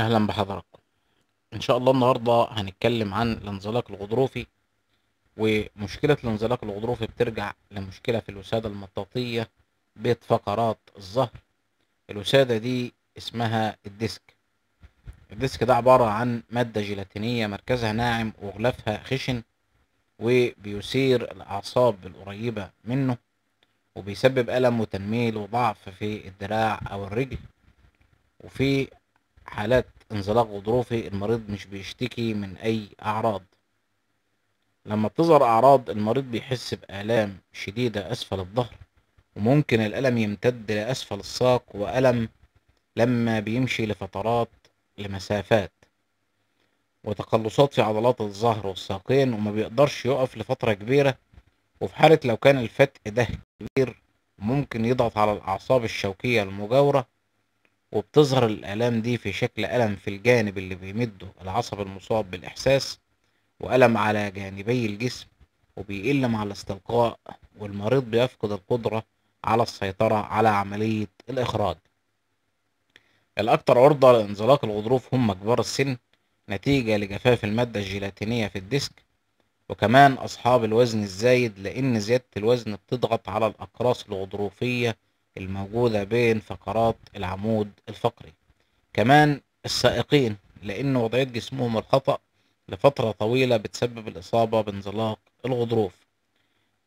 اهلا بحضراتكم ان شاء الله النهارده هنتكلم عن الانزلاق الغضروفي ومشكله الانزلاق الغضروفي بترجع لمشكله في الوساده المطاطيه بيت فقرات الظهر الوساده دي اسمها الديسك الديسك ده عباره عن ماده جيلاتينيه مركزها ناعم وغلافها خشن وبيثير الاعصاب القريبه منه وبيسبب الم وتنميل وضعف في الدراع او الرجل وفي حالات انزلاق غضروفي المريض مش بيشتكي من أي أعراض لما بتظهر أعراض المريض بيحس بآلام شديدة أسفل الظهر وممكن الألم يمتد لأسفل الساق وألم لما بيمشي لفترات لمسافات وتقلصات في عضلات الظهر والساقين وما بيقدرش يقف لفترة كبيرة وفي حالة لو كان الفتق ده كبير ممكن يضغط على الأعصاب الشوكية المجاورة وبتظهر الآلام دي في شكل ألم في الجانب اللي بيمده العصب المصاب بالإحساس وألم على جانبي الجسم وبيقل مع الاستلقاء والمريض بيفقد القدرة على السيطرة على عملية الإخراج الأكثر عرضة لانزلاق الغضروف هم كبار السن نتيجة لجفاف المادة الجيلاتينية في الديسك وكمان أصحاب الوزن الزايد لأن زيادة الوزن بتضغط على الأقراص الغضروفية الموجودة بين فقرات العمود الفقري كمان السائقين لأن وضعية جسمهم الخطأ لفترة طويلة بتسبب الإصابة بانزلاق الغضروف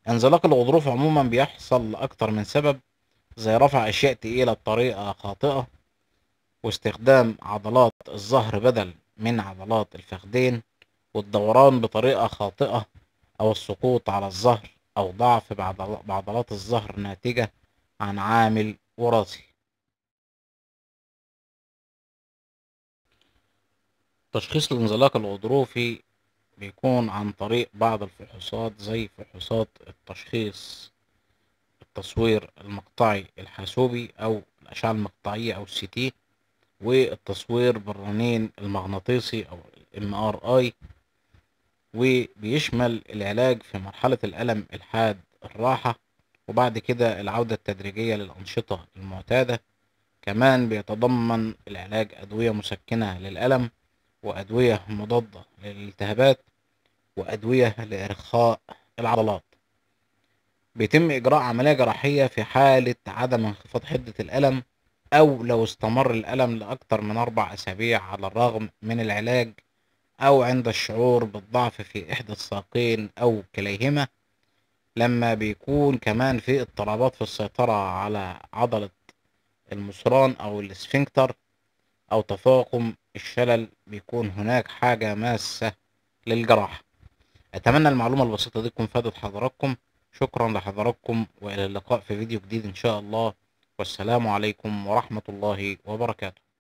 انزلاق الغضروف عموما بيحصل لأكتر من سبب زي رفع أشياء تقيلة بطريقة خاطئة واستخدام عضلات الظهر بدل من عضلات الفخدين والدوران بطريقة خاطئة أو السقوط على الظهر أو ضعف بعضلات الظهر ناتجة عن عامل وراثي تشخيص الانزلاق الغضروفي بيكون عن طريق بعض الفحوصات زي فحوصات التشخيص التصوير المقطعي الحاسوبي أو الأشعة المقطعية أو السي تي والتصوير بالرنين المغناطيسي أو الام ار اي وبيشمل العلاج في مرحلة الألم الحاد الراحة وبعد كده العودة التدريجية للأنشطة المعتادة كمان بيتضمن العلاج أدوية مسكنة للألم وأدوية مضادة للالتهابات وأدوية لإرخاء العضلات بيتم إجراء عملية جراحية في حالة عدم انخفاض حدة الألم أو لو استمر الألم لأكثر من أربع أسابيع على الرغم من العلاج أو عند الشعور بالضعف في إحدى الساقين أو كليهما لما بيكون كمان في اضطرابات في السيطرة على عضلة المصران أو الاسفنكتر أو تفاقم الشلل بيكون هناك حاجة ماسة للجراحة أتمنى المعلومة البسيطة دي تكون فادت حضراتكم شكرا لحضراتكم وإلى اللقاء في فيديو جديد إن شاء الله والسلام عليكم ورحمة الله وبركاته